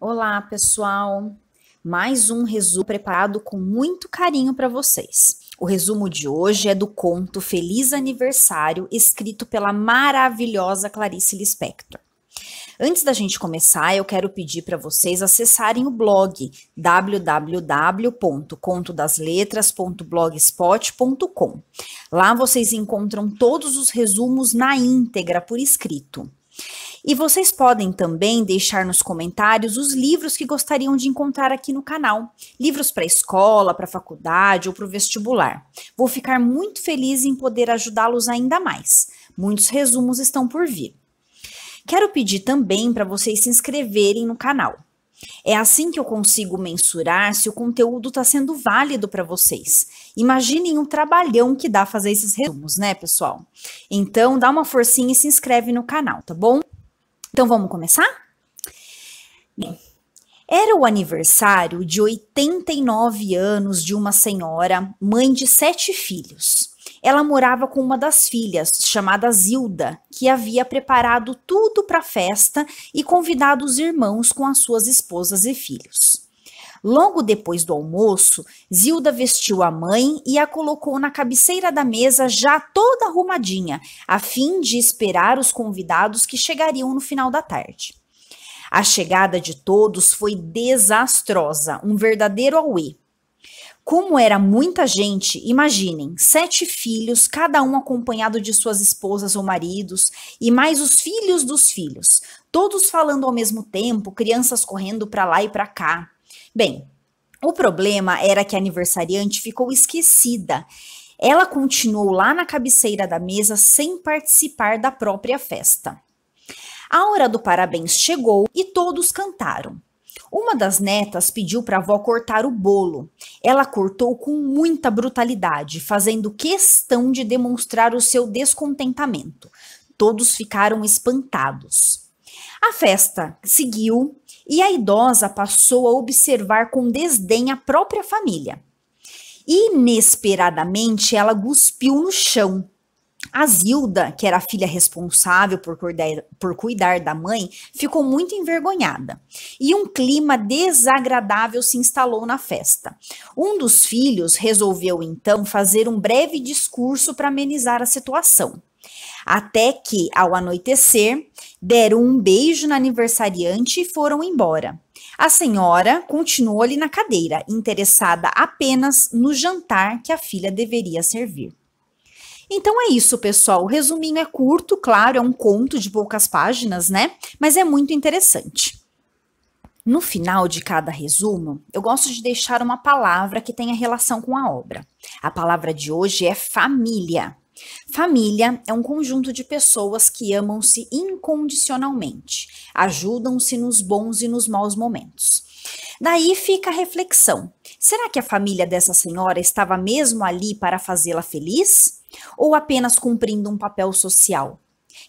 Olá, pessoal! Mais um resumo preparado com muito carinho para vocês. O resumo de hoje é do conto Feliz Aniversário, escrito pela maravilhosa Clarice Lispector. Antes da gente começar, eu quero pedir para vocês acessarem o blog www.contodasletras.blogspot.com. Lá vocês encontram todos os resumos na íntegra por escrito. E vocês podem também deixar nos comentários os livros que gostariam de encontrar aqui no canal. Livros para escola, para faculdade ou para o vestibular. Vou ficar muito feliz em poder ajudá-los ainda mais. Muitos resumos estão por vir. Quero pedir também para vocês se inscreverem no canal. É assim que eu consigo mensurar se o conteúdo está sendo válido para vocês. Imaginem um trabalhão que dá fazer esses resumos, né, pessoal? Então, dá uma forcinha e se inscreve no canal, tá bom? Então vamos começar? Bem, era o aniversário de 89 anos de uma senhora, mãe de sete filhos. Ela morava com uma das filhas, chamada Zilda, que havia preparado tudo para a festa e convidado os irmãos com as suas esposas e filhos. Logo depois do almoço, Zilda vestiu a mãe e a colocou na cabeceira da mesa já toda arrumadinha, a fim de esperar os convidados que chegariam no final da tarde. A chegada de todos foi desastrosa, um verdadeiro auê. Como era muita gente, imaginem, sete filhos, cada um acompanhado de suas esposas ou maridos, e mais os filhos dos filhos, todos falando ao mesmo tempo, crianças correndo para lá e para cá. Bem, o problema era que a aniversariante ficou esquecida. Ela continuou lá na cabeceira da mesa sem participar da própria festa. A hora do parabéns chegou e todos cantaram. Uma das netas pediu para a avó cortar o bolo. Ela cortou com muita brutalidade, fazendo questão de demonstrar o seu descontentamento. Todos ficaram espantados. A festa seguiu e a idosa passou a observar com desdém a própria família. Inesperadamente, ela cuspiu no chão. A Zilda, que era a filha responsável por cuidar, por cuidar da mãe, ficou muito envergonhada. E um clima desagradável se instalou na festa. Um dos filhos resolveu então fazer um breve discurso para amenizar a situação até que, ao anoitecer, deram um beijo na aniversariante e foram embora. A senhora continuou ali na cadeira, interessada apenas no jantar que a filha deveria servir. Então é isso, pessoal. O resuminho é curto, claro, é um conto de poucas páginas, né? Mas é muito interessante. No final de cada resumo, eu gosto de deixar uma palavra que tenha relação com a obra. A palavra de hoje é família. Família é um conjunto de pessoas que amam-se incondicionalmente, ajudam-se nos bons e nos maus momentos. Daí fica a reflexão: será que a família dessa senhora estava mesmo ali para fazê-la feliz? Ou apenas cumprindo um papel social?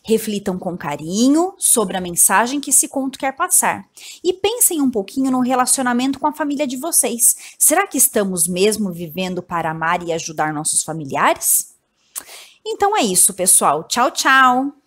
Reflitam com carinho sobre a mensagem que esse conto quer passar e pensem um pouquinho no relacionamento com a família de vocês. Será que estamos mesmo vivendo para amar e ajudar nossos familiares? Então é isso, pessoal. Tchau, tchau!